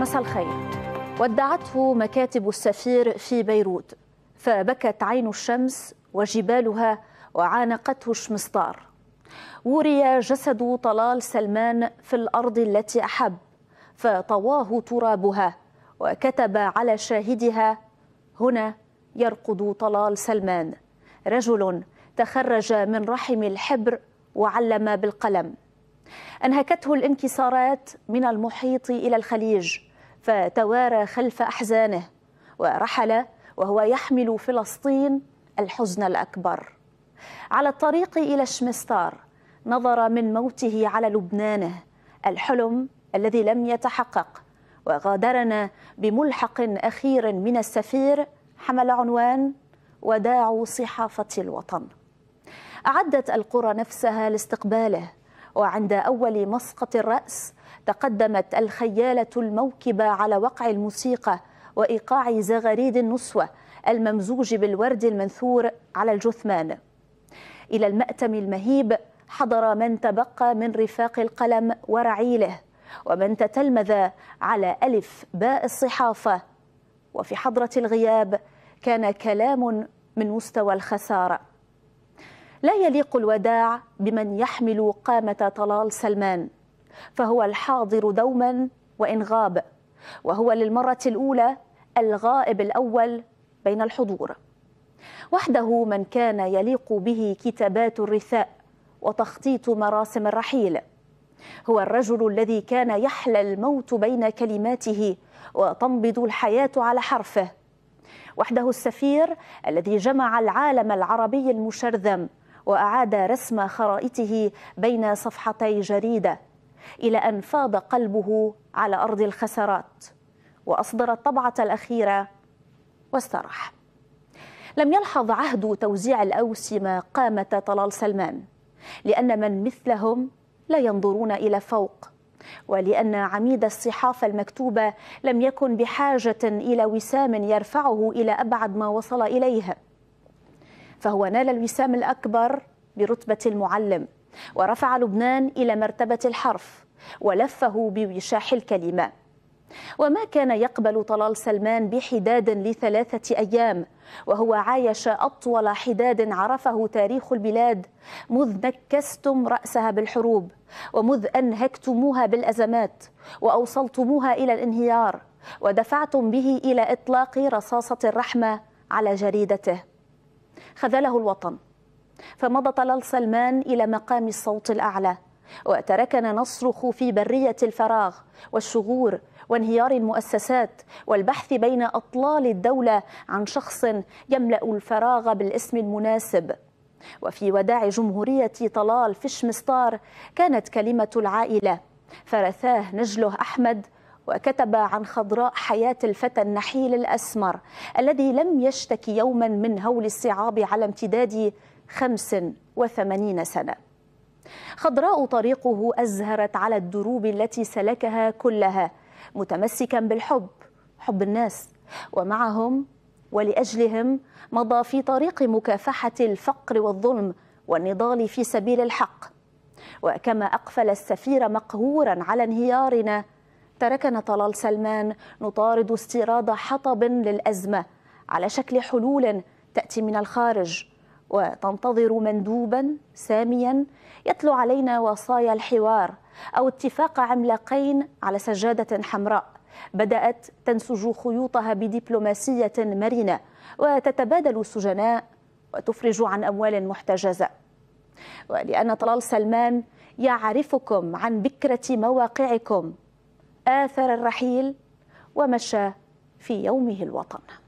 مساء الخير ودعته مكاتب السفير في بيروت فبكت عين الشمس وجبالها وعانقته الشمسطار وري جسد طلال سلمان في الارض التي احب فطواه ترابها وكتب على شاهدها هنا يرقد طلال سلمان رجل تخرج من رحم الحبر وعلم بالقلم انهكته الانكسارات من المحيط الى الخليج فتوارى خلف أحزانه ورحل وهو يحمل فلسطين الحزن الأكبر على الطريق إلى شمستار نظر من موته على لبنانه الحلم الذي لم يتحقق وغادرنا بملحق أخير من السفير حمل عنوان وداع صحافة الوطن أعدت القرى نفسها لاستقباله وعند أول مسقط الرأس تقدمت الخيالة الموكبة على وقع الموسيقى وإيقاع زغاريد النسوة الممزوج بالورد المنثور على الجثمان إلى المأتم المهيب حضر من تبقى من رفاق القلم ورعيله ومن تتلمذ على ألف باء الصحافة وفي حضرة الغياب كان كلام من مستوى الخسارة لا يليق الوداع بمن يحمل قامة طلال سلمان فهو الحاضر دوما وإن غاب وهو للمرة الأولى الغائب الأول بين الحضور وحده من كان يليق به كتابات الرثاء وتخطيط مراسم الرحيل هو الرجل الذي كان يحلى الموت بين كلماته وتنبض الحياة على حرفه وحده السفير الذي جمع العالم العربي المشرذم وأعاد رسم خرائطه بين صفحتي جريدة إلى أن فاض قلبه على أرض الخسارات وأصدر الطبعة الأخيرة واستراح لم يلحظ عهد توزيع الأوسمة قامة طلال سلمان لأن من مثلهم لا ينظرون إلى فوق ولأن عميد الصحافة المكتوبة لم يكن بحاجة إلى وسام يرفعه إلى أبعد ما وصل إليه فهو نال الوسام الأكبر برتبة المعلم ورفع لبنان إلى مرتبة الحرف ولفه بوشاح الكلمة وما كان يقبل طلال سلمان بحداد لثلاثة أيام وهو عايش أطول حداد عرفه تاريخ البلاد مذ نكستم رأسها بالحروب ومذ أنهكتموها بالأزمات وأوصلتموها إلى الانهيار ودفعتم به إلى إطلاق رصاصة الرحمة على جريدته خذله الوطن فمضى طلال سلمان إلى مقام الصوت الأعلى وتركنا نصرخ في برية الفراغ والشغور وانهيار المؤسسات والبحث بين أطلال الدولة عن شخص يملأ الفراغ بالاسم المناسب وفي وداع جمهورية طلال فيش مستار كانت كلمة العائلة فرثاه نجله أحمد وكتب عن خضراء حياة الفتى النحيل الأسمر الذي لم يشتكي يوما من هول الصعاب على امتداد 85 سنة خضراء طريقه أزهرت على الدروب التي سلكها كلها متمسكا بالحب حب الناس ومعهم ولأجلهم مضى في طريق مكافحة الفقر والظلم والنضال في سبيل الحق وكما أقفل السفير مقهورا على انهيارنا تركنا طلال سلمان نطارد استيراد حطب للأزمة على شكل حلول تأتي من الخارج وتنتظر مندوبا ساميا يتلو علينا وصايا الحوار او اتفاق عملاقين على سجاده حمراء بدات تنسج خيوطها بدبلوماسيه مرنه وتتبادل السجناء وتفرج عن اموال محتجزه ولان طلال سلمان يعرفكم عن بكره مواقعكم اثر الرحيل ومشى في يومه الوطن